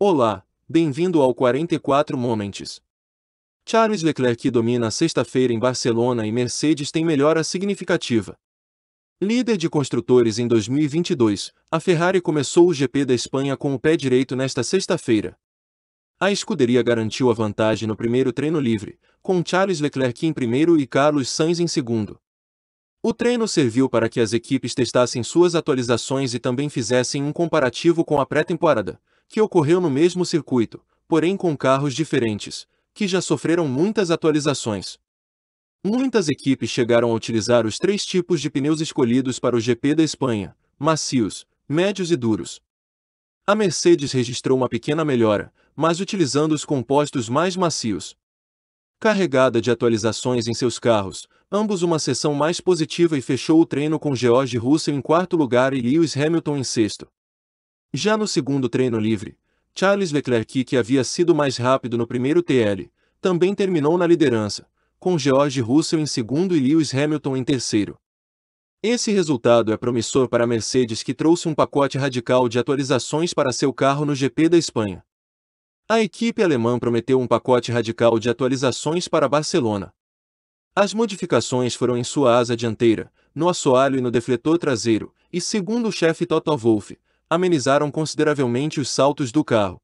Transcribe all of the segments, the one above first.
Olá, bem-vindo ao 44 Moments. Charles Leclerc domina sexta-feira em Barcelona e Mercedes tem melhora significativa. Líder de construtores em 2022, a Ferrari começou o GP da Espanha com o pé direito nesta sexta-feira. A escuderia garantiu a vantagem no primeiro treino livre, com Charles Leclerc em primeiro e Carlos Sainz em segundo. O treino serviu para que as equipes testassem suas atualizações e também fizessem um comparativo com a pré-temporada, que ocorreu no mesmo circuito, porém com carros diferentes, que já sofreram muitas atualizações. Muitas equipes chegaram a utilizar os três tipos de pneus escolhidos para o GP da Espanha: macios, médios e duros. A Mercedes registrou uma pequena melhora, mas utilizando os compostos mais macios. Carregada de atualizações em seus carros, ambos uma sessão mais positiva e fechou o treino com George Russell em quarto lugar e Lewis Hamilton em sexto. Já no segundo treino livre, Charles Leclerc, que havia sido mais rápido no primeiro TL, também terminou na liderança, com George Russell em segundo e Lewis Hamilton em terceiro. Esse resultado é promissor para a Mercedes que trouxe um pacote radical de atualizações para seu carro no GP da Espanha. A equipe alemã prometeu um pacote radical de atualizações para Barcelona. As modificações foram em sua asa dianteira, no assoalho e no defletor traseiro, e segundo o chefe Toto Wolff, amenizaram consideravelmente os saltos do carro.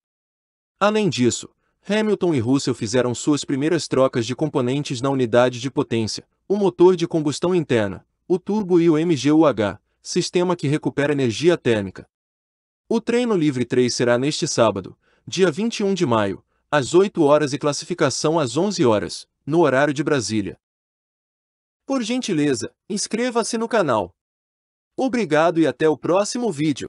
Além disso, Hamilton e Russell fizeram suas primeiras trocas de componentes na unidade de potência, o motor de combustão interna, o turbo e o MGUH, sistema que recupera energia térmica. O treino livre 3 será neste sábado, dia 21 de maio, às 8 horas e classificação às 11 horas, no horário de Brasília. Por gentileza, inscreva-se no canal. Obrigado e até o próximo vídeo.